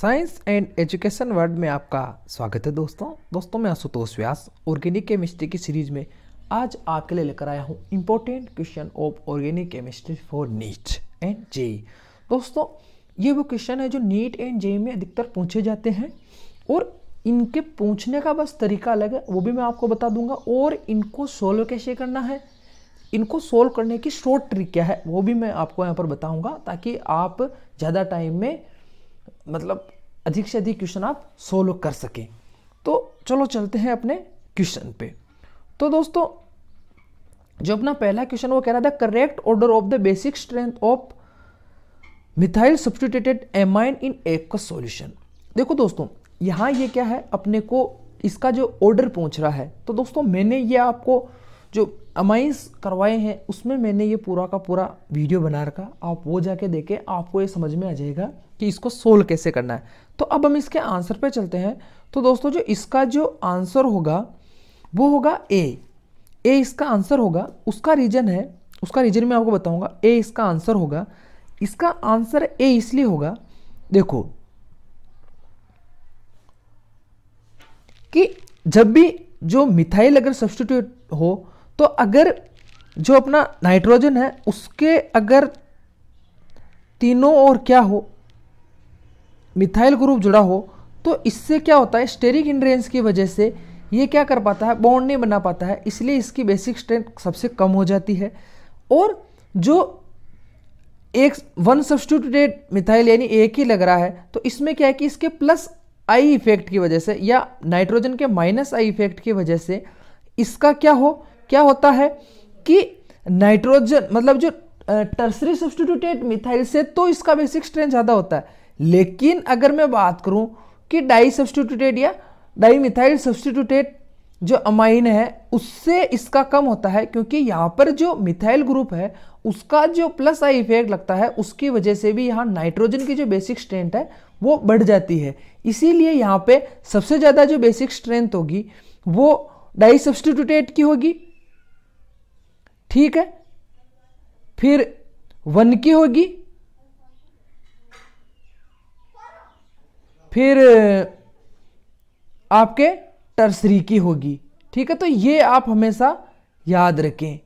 science and education world में आपका स्वागत है दोस्तों दोस्तों मैं आशुतोष व्यास ऑर्गेनिक केमिस्ट्री की सीरीज में आज आपके लिए लेकर आया हूँ important question of organic chemistry for NEET and J दोस्तों ये वो क्वेश्चन है जो नीट एंड जे में अधिकतर पूछे जाते हैं और इनके पूछने का बस तरीका अलग है वो भी मैं आपको बता दूंगा और इनको सोल्व कैसे करना है इनको सोल्व करने की शॉर्ट ट्रिक क्या है वो भी मैं आपको यहाँ पर बताऊँगा ताकि आप ज़्यादा टाइम में मतलब अधिक से अधिक क्वेश्चन आप सोल्व कर सकें तो चलो चलते हैं अपने क्वेश्चन पे तो दोस्तों जो अपना पहला क्वेश्चन वो कह रहा था correct order of the basic strength of methyl substituted amine in का सॉल्यूशन देखो दोस्तों यहाँ ये क्या है अपने को इसका जो ऑर्डर पहुँच रहा है तो दोस्तों मैंने ये आपको जो अमाइंस करवाए हैं उसमें मैंने ये पूरा का पूरा वीडियो बना रखा आप वो जाके देखें आपको ये समझ में आ जाएगा कि इसको सोल्व कैसे करना है तो अब हम इसके आंसर पे चलते हैं तो दोस्तों जो इसका जो आंसर होगा वो होगा ए ए इसका आंसर होगा उसका रीजन है उसका रीजन मैं आपको बताऊंगा ए इसका आंसर होगा इसका आंसर ए इसलिए होगा देखो कि जब भी जो मिथाइल अगर सब्सटीट्यूट हो तो अगर जो अपना नाइट्रोजन है उसके अगर तीनों और क्या हो मिथाइल ग्रुप जुड़ा हो तो इससे क्या होता है स्टेरिक इंड्रेंस की वजह से ये क्या कर पाता है बॉन्ड नहीं बना पाता है इसलिए इसकी बेसिक स्ट्रेंथ सबसे कम हो जाती है और जो एक वन सब्सटीट्यूटेड मिथाइल यानी एक ही लग रहा है तो इसमें क्या है कि इसके प्लस आई इफेक्ट की वजह से या नाइट्रोजन के माइनस आई इफेक्ट की वजह से इसका क्या हो क्या होता है कि नाइट्रोजन मतलब जो टर्सरी सब्सटीट्यूटेड मिथाइल से तो इसका बेसिक स्ट्रेंथ ज़्यादा होता है लेकिन अगर मैं बात करूं कि डाई सब्सटीट्यूटेड या डाई मिथाइल सब्सटीट्यूटेड जो अमाइन है उससे इसका कम होता है क्योंकि यहाँ पर जो मिथाइल ग्रुप है उसका जो प्लस आई इफेक्ट लगता है उसकी वजह से भी यहाँ नाइट्रोजन की जो बेसिक स्ट्रेंथ है वो बढ़ जाती है इसीलिए यहाँ पे सबसे ज़्यादा जो बेसिक स्ट्रेंथ होगी वो डाई सब्सटीट्यूटेट की होगी ठीक है फिर वन की होगी फिर आपके टर्सरी की होगी ठीक है तो ये आप हमेशा याद रखें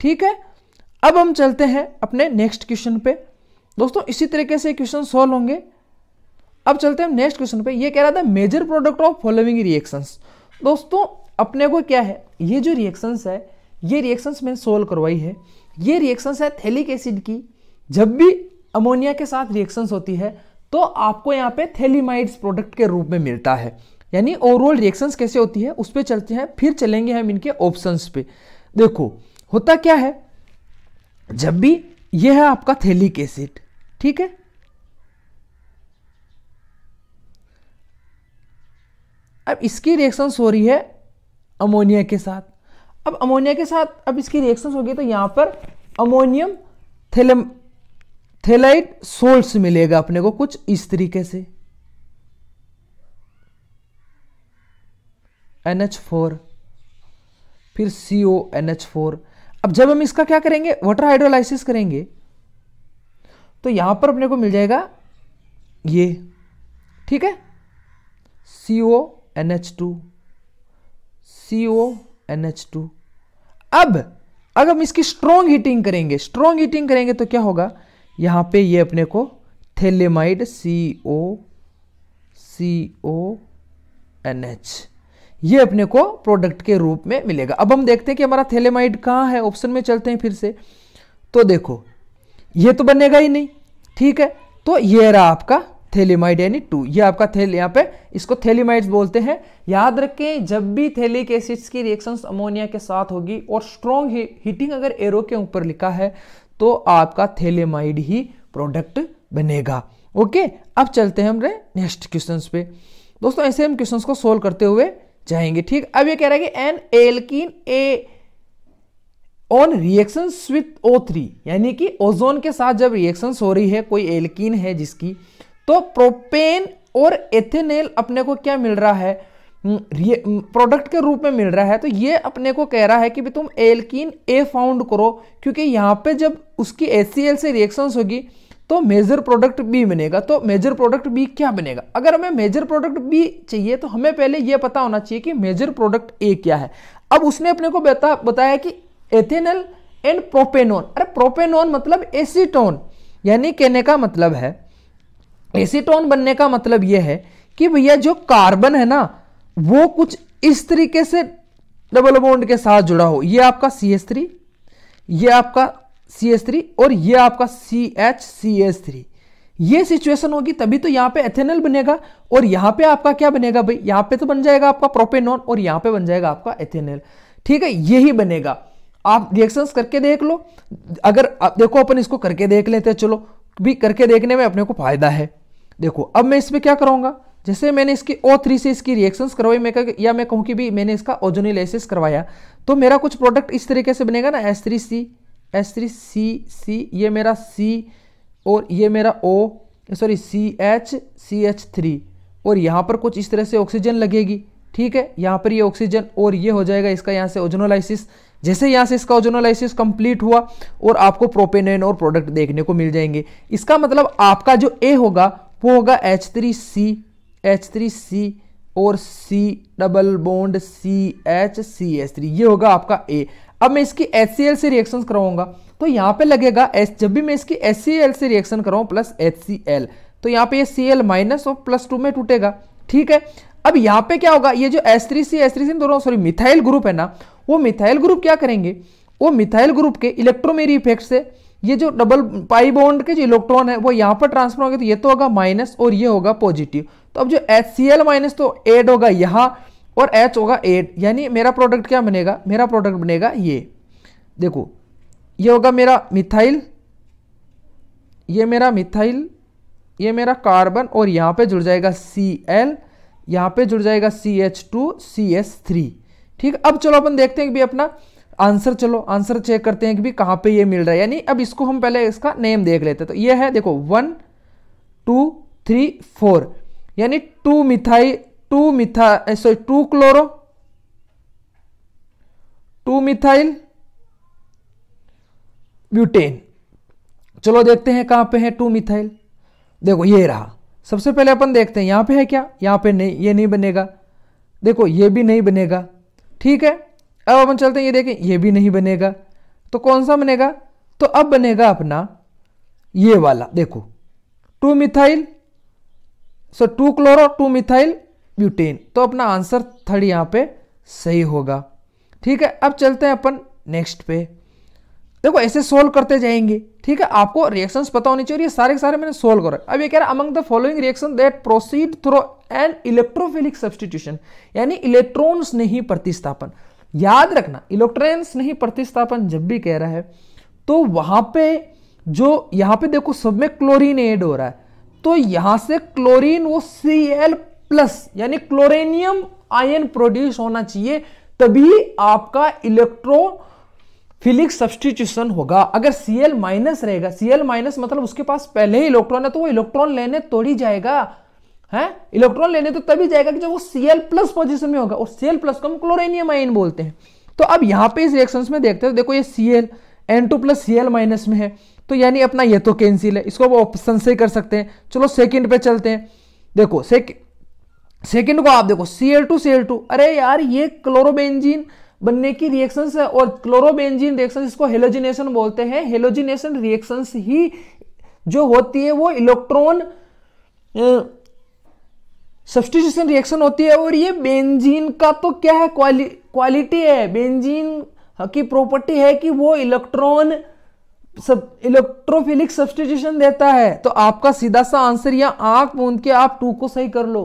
ठीक है अब हम चलते हैं अपने नेक्स्ट क्वेश्चन पे दोस्तों इसी तरीके से क्वेश्चन सॉल्व होंगे अब चलते हैं नेक्स्ट क्वेश्चन पे ये कह रहा था major product of following reactions दोस्तों अपने को क्या है ये जो रिएक्शंस है ये रिएक्शंस मैंने सोल्व करवाई है ये रिएक्शंस है थैलिक एसिड की जब भी अमोनिया के साथ रिएक्शंस होती है तो आपको यहाँ पे थैलीमाइड्स प्रोडक्ट के रूप में मिलता है यानी ओवरऑल रिएक्शंस कैसे होती है उस पर चलते हैं फिर चलेंगे हम इनके ऑप्शंस पे देखो होता क्या है जब भी यह है आपका थैलिक एसिड ठीक है अब इसकी रिएक्शंस हो रही है अमोनिया के साथ अब अमोनिया के साथ अब इसकी रिएक्शंस होगी तो यहां पर अमोनियम थैलम थेलाइट सोल्स मिलेगा अपने को कुछ इस तरीके से NH4 फिर CO NH4 अब जब हम इसका क्या करेंगे वाटर हाइड्रोलाइसिस करेंगे तो यहां पर अपने को मिल जाएगा ये ठीक है CO NH2 CO NH2 अब अगर हम इसकी स्ट्रॉन्ग हीटिंग करेंगे स्ट्रॉन्ग हीटिंग करेंगे तो क्या होगा यहाँ पे ये अपने को थेलेमाइड सी ओ सी ओ एन एच ये अपने को प्रोडक्ट के रूप में मिलेगा अब हम देखते हैं कि हमारा थेलेमाइड कहाँ है ऑप्शन में चलते हैं फिर से तो देखो ये तो बनेगा ही नहीं ठीक है तो ये रहा आपका थेलेमाइड यानी टू ये आपका थेल यहाँ पे इसको थेलीमाइड बोलते हैं याद रखें जब भी थेलिक एसिड्स की रिएक्शंस अमोनिया के साथ होगी और स्ट्रॉन्ग हीटिंग अगर एरो के ऊपर लिखा है तो आपका थेलेमाइड ही प्रोडक्ट बनेगा ओके अब चलते हैं हमारे नेक्स्ट क्वेश्चन पे दोस्तों ऐसे हम क्वेश्चन को सोल्व करते हुए जाएंगे ठीक अब ये कह रहा है कि an alkene A on reaction with O three यानी कि ओजोन के साथ जब रिएक्शन हो रही है कोई एल्किन है जिसकी तो प्रोपेन और एथेनेल अपने को क्या मिल रहा है प्रोडक्ट हम्म, हम्म, के रूप में मिल रहा है तो ये अपने को कह रहा है कि भी तुम एल्किन ए फाउंड करो क्योंकि यहाँ पे जब उसकी एस से रिएक्शंस होगी तो मेजर प्रोडक्ट बी बनेगा तो मेजर प्रोडक्ट बी क्या बनेगा अगर हमें मेजर प्रोडक्ट बी चाहिए तो हमें पहले यह पता होना चाहिए कि मेजर प्रोडक्ट ए क्या है अब उसने अपने को बता बताया कि एथेनल एंड प्रोपेनोन अरे प्रोपेनोन मतलब एसीटोन यानी कहने का मतलब है एसीटोन बनने का मतलब यह है कि भैया जो कार्बन है ना वो कुछ इस तरीके से डबल बॉन्ड के साथ जुड़ा हो ये आपका सी एस थ्री ये आपका सी एस थ्री और ये आपका C H C S three ये सिचुएशन होगी तभी तो यहां पे एथेनल बनेगा और यहां पे आपका क्या बनेगा भाई यहां पे तो बन जाएगा आपका प्रोपेनॉन और यहां पे बन जाएगा आपका एथेनल ठीक है यही बनेगा आप रिएक्शन करके देख लो अगर आप देखो अपन इसको करके देख लेते हैं चलो भी करके देखने में अपने को फायदा है देखो अब मैं इसमें क्या करूंगा जैसे मैंने इसकी ओ थ्री से इसकी रिएक्शंस करवाई मैं कह या मैं कहूँ कि भी मैंने इसका ओजोनिलाइसिस करवाया तो मेरा कुछ प्रोडक्ट इस तरीके से बनेगा ना S three C S three C C ये मेरा सी और ये मेरा O sorry C H C H three और यहाँ पर कुछ इस तरह से ऑक्सीजन लगेगी ठीक है यहाँ पर ये ऑक्सीजन और ये हो जाएगा इसका यहाँ से ओजोनोलाइसिस जैसे यहाँ से इसका ओजोनोलाइसिस कंप्लीट हुआ और आपको प्रोपेनेन और प्रोडक्ट देखने को मिल जाएंगे इसका मतलब आपका जो ए होगा वो होगा H three C H three C और C double bond C H C H three ये होगा आपका ए अब मैं इसकी एच सी एल से रिएक्शन कराऊंगा तो यहाँ पे लगेगा एस जब भी मैं इसकी एच सी एल से रिएक्शन कराऊँ प्लस एच सी एल तो यहाँ पे ये सी एल माइनस और प्लस टू में टूटेगा ठीक है अब यहाँ पे क्या होगा ये जो S three C S three C दोनों सॉरी मिथाइल ग्रुप है ना वो मिथाइल ग्रुप क्या करेंगे वो मिथाइल ग्रुप के इलेक्ट्रोमेरी इफेक्ट से ये जो डबल पाई बॉन्ड के जो इलेक्ट्रॉन है वो यहाँ पर ट्रांसफर होंगे तो ये तो होगा माइनस और ये होगा पॉजिटिव तो अब जो एच सी एल माइनस तो एड होगा यहाँ और एच होगा एड यानी मेरा प्रोडक्ट क्या बनेगा मेरा प्रोडक्ट बनेगा ये देखो ये होगा मेरा मिथाइल ये मेरा मिथाइल ये मेरा कार्बन और यहाँ पे जुड़ जाएगा सी एल यहाँ पे जुड़ जाएगा C H two C S three ठीक अब चलो अपन देखते हैं कि भी अपना आंसर चलो आंसर चेक करते हैं कि भी कहाँ पे ये मिल रहा है यानी अब इसको हम पहले इसका नेम देख लेते हैं तो ये है देखो वन टू थ्री फोर यानी two methy two metha sorry two chloro two methyl butane चलो देखते हैं कहाँ पे है टू मिथाइल देखो ये रहा सबसे पहले अपन देखते हैं यहाँ पे है क्या यहाँ पे नहीं ये नहीं बनेगा देखो ये भी नहीं बनेगा ठीक है अब अपन चलते हैं ये देखें ये भी नहीं बनेगा तो कौन सा बनेगा तो अब बनेगा अपना ये वाला देखो two methyl so two chloro two methyl butane तो अपना आंसर थर्ड यहाँ पे सही होगा ठीक है अब चलते हैं अपन नेक्स्ट पे देखो ऐसे सोल्व करते जाएंगे ठीक है आपको रिएक्शंस पता होनी चाहिए ये सारे के सारे मैंने सोल्व करा अब ये कह रहा है among the following reaction that proceed through an electrophilic substitution यानी इलेक्ट्रॉन्स नहीं प्रतिस्थापन याद रखना इलेक्ट्रॉन्स नहीं प्रतिस्थापन जब भी कह रहा है तो वहां पे जो यहां पे देखो सब में क्लोरीन एड हो रहा है तो यहां से क्लोरीन वो सी एल प्लस यानी क्लोरेनियम आयन प्रोड्यूस होना चाहिए तभी आपका इलेक्ट्रो फिलिक सब्सटीट्यूशन होगा अगर सी एल माइनस रहेगा सी एल माइनस मतलब उसके पास पहले ही इलेक्ट्रॉन है तो वो इलेक्ट्रॉन लेने तोड़ ही जाएगा है इलेक्ट्रॉन लेने तो तभी जाएगा कि जब वो सीएल प्लस पोजिशन में होगा और सीएल प्लस को हम क्लोरेनियम आइन बोलते हैं तो अब यहाँ पे इस रिएक्शन में देखते हैं देखो ये CL N two plus C L minus में है तो यानी अपना ये तो कैंसिल है इसको ऑप्शन से कर सकते हैं चलो सेकेंड पे चलते हैं देखो सेकेंड को आप देखो C L two C L two अरे यार ये क्लोरोबेंजीन बनने की रिएक्शन है और क्लोरोबेंजीन रिएक्शन इसको हेलोजिनेशन बोलते हैं हेलोजिनेशन रिएक्शन ही जो होती है वो इलेक्ट्रॉन सब्सटीट्यूशन रिएक्शन होती है और ये बेंजीन का तो क्या है क्वालि क्वालिटी है बेंजीन की प्रॉपर्टी है कि वो इलेक्ट्रॉन सब इलेक्ट्रोफिलिक सब्सटीट्यूशन देता है तो आपका सीधा सा आंसर या आंख बूंद के आप टू को सही कर लो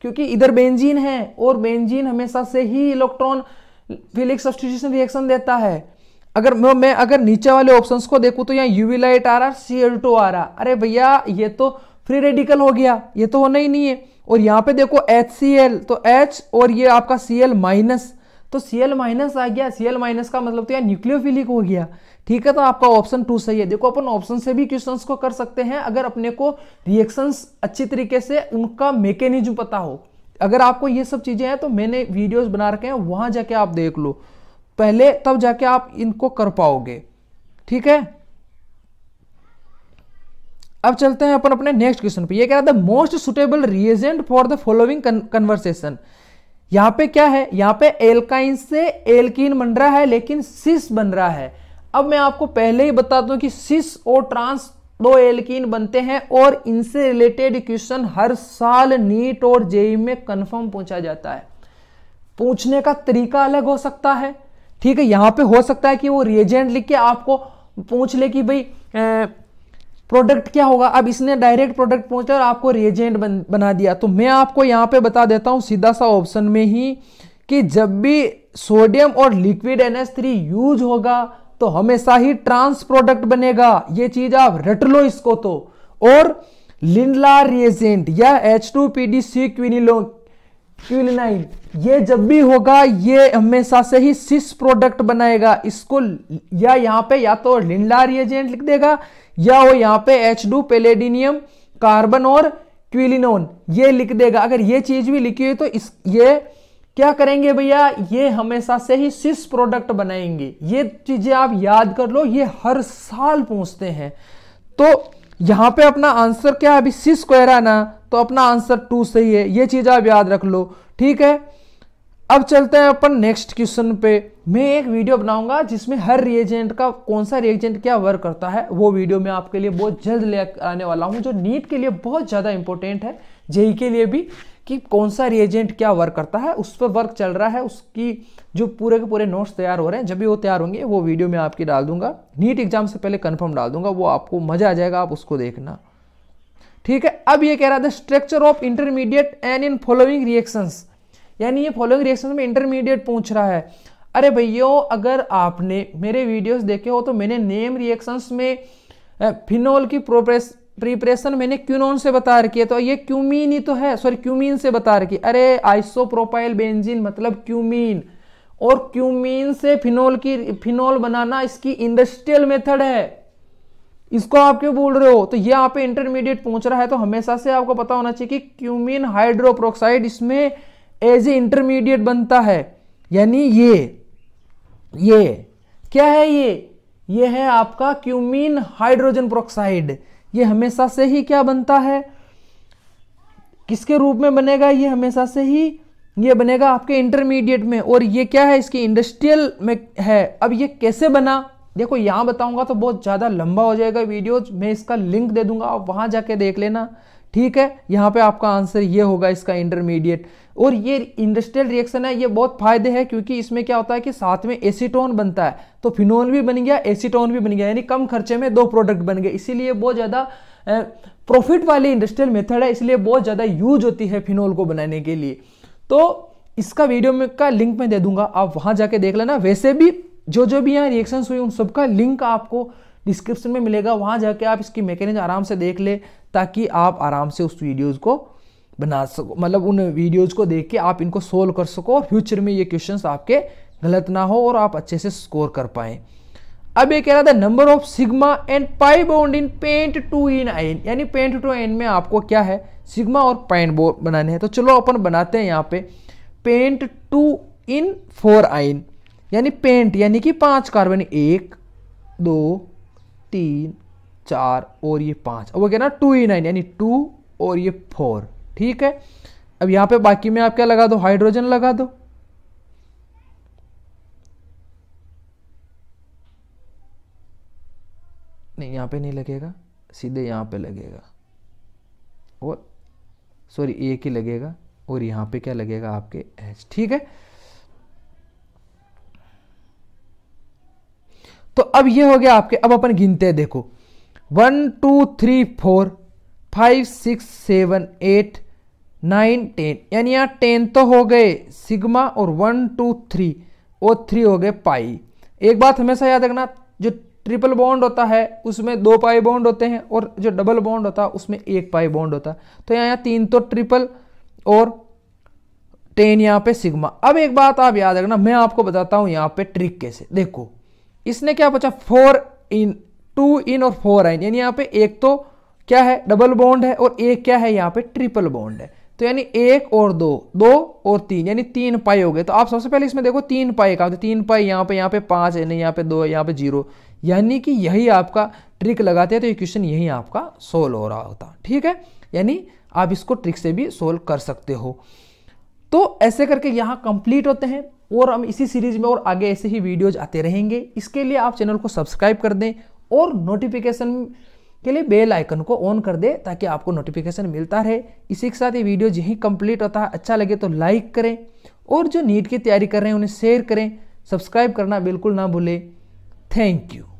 क्योंकि इधर बेंजीन है और बेंजीन हमेशा से ही इलेक्ट्रॉन फिलिक सब्सटीट्यूशन रिएक्शन देता है अगर मैं अगर नीचे वाले ऑप्शंस को देखूं तो यहाँ यूवी लाइट आ रहा सी एल टू आ रहा अरे भैया ये तो फ्री रेडिकल हो गया ये तो होना ही नहीं है और यहां पे देखो एच तो H और ये आपका Cl माइनस तो Cl माइनस आ गया Cl माइनस का मतलब तो यहाँ न्यूक्लियोफिलिक हो गया ठीक है तो आपका ऑप्शन टू सही है देखो अपन ऑप्शन से भी क्वेश्चंस को कर सकते हैं अगर अपने को रिएक्शंस अच्छी तरीके से उनका मैकेनिज्म पता हो अगर आपको ये सब चीज़ें हैं तो मैंने वीडियोस बना रखे हैं वहां जाके आप देख लो पहले तब जाके आप इनको कर पाओगे ठीक है अब चलते हैं अपन अपने नेक्स्ट क्वेश्चन पे ये कह रहा था most suitable reagent for the following conversation यहाँ पे क्या है यहाँ पे एल्काइन से एल्किन बन रहा है लेकिन सिस बन रहा है अब मैं आपको पहले ही बता दूं कि सिस और ट्रांस दो एल्किन बनते हैं और इनसे रिलेटेड क्वेश्चन हर साल नीट और जेई में कंफर्म पूछा जाता है पूछने का तरीका अलग हो सकता है ठीक है यहाँ पे हो सकता है कि वो रिएजेंट लिख के आपको पूछ ले कि भाई प्रोडक्ट क्या होगा अब इसने डायरेक्ट प्रोडक्ट पहुंचा और आपको रिएजेंट बन, बना दिया तो मैं आपको यहां पे बता देता हूं सीधा सा ऑप्शन में ही कि जब भी सोडियम और लिक्विड एन यूज होगा तो हमेशा ही ट्रांस प्रोडक्ट बनेगा ये चीज आप रट लो इसको तो और लिंडला रिएजेंट या H two P D C quinoline ये जब भी होगा ये हमेशा से ही सिस प्रोडक्ट बनाएगा इसको या यहाँ पे या तो लिंडला रिएजेंट लिख देगा या वो यहाँ पे एच डू पेलेडिनियम कार्बन और क्विलिनोन ये लिख देगा अगर ये चीज भी लिखी हुई तो इस ये क्या करेंगे भैया ये हमेशा से ही सिस प्रोडक्ट बनाएंगे ये चीजें आप याद कर लो ये हर साल पूछते हैं तो यहां पे अपना आंसर क्या है अभी सिस ना तो अपना आंसर टू सही है ये चीज़ आप याद रख लो ठीक है अब चलते हैं अपन नेक्स्ट क्वेश्चन पे मैं एक वीडियो बनाऊंगा जिसमें हर रिएजेंट का कौन सा रिएजेंट क्या वर्क करता है वो वीडियो मैं आपके लिए बहुत जल्द ले आने वाला हूँ जो नीट के लिए बहुत ज़्यादा इंपॉर्टेंट है जेई के लिए भी कि कौन सा रिएजेंट क्या वर्क करता है उस पर वर्क चल रहा है उसकी जो पूरे के पूरे नोट्स तैयार हो रहे हैं जब भी वो तैयार होंगे वो वीडियो मैं आपकी डाल दूंगा नीट एग्जाम से पहले कन्फर्म डाल दूंगा वो आपको मज़ा आ जाएगा आप उसको देखना ठीक है अब ये कह रहा था structure of intermediate and in following reactions यानी ये फॉलोइंग रिएक्शन में इंटरमीडिएट पूछ रहा है अरे भैया अगर आपने मेरे वीडियोस देखे हो तो मैंने नेम रिएक्शंस में फिनोल की प्रोप्रेस प्रिपरेशन मैंने क्यूनोन से बता रखी है तो ये क्यूमीन ही तो है सॉरी क्यूमीन से बता रखी अरे आइसोप्रोपाइल बेंजीन मतलब क्यूमीन और क्यूमीन से फिनोल की फिनोल बनाना इसकी इंडस्ट्रियल मेथड है इसको आप क्यों बोल रहे हो तो ये आप इंटरमीडिएट पहुंच रहा है तो हमेशा से आपको पता होना चाहिए कि क्यूमिन हाइड्रोप्रोक्साइड इसमें एज ए इंटरमीडिएट बनता है यानी ये ये क्या है ये ये है आपका क्यूमिन हाइड्रोजन प्रोक्साइड ये हमेशा से ही क्या बनता है किसके रूप में बनेगा ये हमेशा से ही ये बनेगा आपके इंटरमीडिएट में और ये क्या है इसकी इंडस्ट्रियल में है अब ये कैसे बना देखो यहाँ बताऊंगा तो बहुत ज़्यादा लंबा हो जाएगा वीडियो मैं इसका लिंक दे दूंगा आप वहाँ जाके देख लेना ठीक है यहाँ पे आपका आंसर ये होगा इसका इंटरमीडिएट और ये इंडस्ट्रियल रिएक्शन है ये बहुत फायदे है क्योंकि इसमें क्या होता है कि साथ में एसीटोन बनता है तो फिनोल भी बन गया एसीटोन भी बन गया यानी कम खर्चे में दो प्रोडक्ट बन गए इसीलिए बहुत ज़्यादा प्रॉफिट वाली इंडस्ट्रियल मेथड है इसलिए बहुत ज़्यादा यूज होती है फिनोल को बनाने के लिए तो इसका वीडियो में का लिंक मैं दे दूंगा आप वहाँ जाके देख लेना वैसे भी जो जो भी यहाँ रिएक्शंस हुई उन सबका लिंक आपको डिस्क्रिप्शन में मिलेगा वहाँ जाके आप इसकी मैकेनिज आराम से देख ले ताकि आप आराम से उस वीडियोज़ को बना सको मतलब उन वीडियोज़ को देख के आप इनको सोल्व कर सको और फ्यूचर में ये क्वेश्चन आपके गलत ना हो और आप अच्छे से स्कोर कर पाएँ अब ये कह रहा था number of sigma and pi bond in pent two en yne यानी पेंट टू एन में आपको क्या है सिग्मा और पाइन बनाने हैं तो चलो अपन बनाते हैं यहाँ पे पेंट टू इन फोर आइन यानी पेंट यानी कि पांच कार्बन एक दो तीन चार और ये पांच अब वो कहना टू ई नाइन यानी टू और ये फोर ठीक है अब यहां पे बाकी में आप क्या लगा दो हाइड्रोजन लगा दो नहीं यहां पे नहीं लगेगा सीधे यहां पे लगेगा और सॉरी एक ही लगेगा और यहां पे क्या लगेगा आपके एच ठीक है तो अब ये हो गया आपके अब अपन गिनते हैं देखो one two three four five six seven eight nine ten यानी यहाँ टेन तो हो गए सिग्मा और वन टू थ्री और थ्री हो गए पाई एक बात हमेशा याद रखना जो ट्रिपल बॉन्ड होता है उसमें दो पाई बॉन्ड होते हैं और जो डबल बॉन्ड होता है उसमें एक पाई बॉन्ड होता है तो यहाँ यहाँ तीन तो ट्रिपल और टेन यहाँ पे सिग्मा अब एक बात आप याद रखना मैं आपको बताता हूँ यहाँ पे ट्रिक कैसे देखो इसने क्या बचा फोर इन टू इन और फोर आइन यानी यहाँ पे एक तो क्या है डबल बॉन्ड है और एक क्या है यहाँ पे ट्रिपल बॉन्ड है तो यानी एक और दो दो और तीन यानी तीन पाई हो गए तो आप सबसे पहले इसमें देखो तीन पाई का तो तीन पाई यहाँ पे यहाँ पे पाँच नहीं यहाँ पे दो यहाँ पे जीरो यानी कि यही आपका ट्रिक लगाते हैं तो ये क्वेश्चन यही आपका सोल्व हो रहा होता ठीक है यानी आप इसको ट्रिक से भी सोल्व कर सकते हो तो ऐसे करके यहाँ कंप्लीट होते हैं और हम इसी सीरीज में और आगे ऐसे ही वीडियोज आते रहेंगे इसके लिए आप चैनल को सब्सक्राइब कर दें और नोटिफिकेशन के लिए बेल आइकन को ऑन कर दें ताकि आपको नोटिफिकेशन मिलता रहे इसी के साथ ये वीडियो यहीं कंप्लीट होता है अच्छा लगे तो लाइक करें और जो नीट की तैयारी कर रहे हैं उन्हें शेयर करें सब्सक्राइब करना बिल्कुल ना भूलें थैंक यू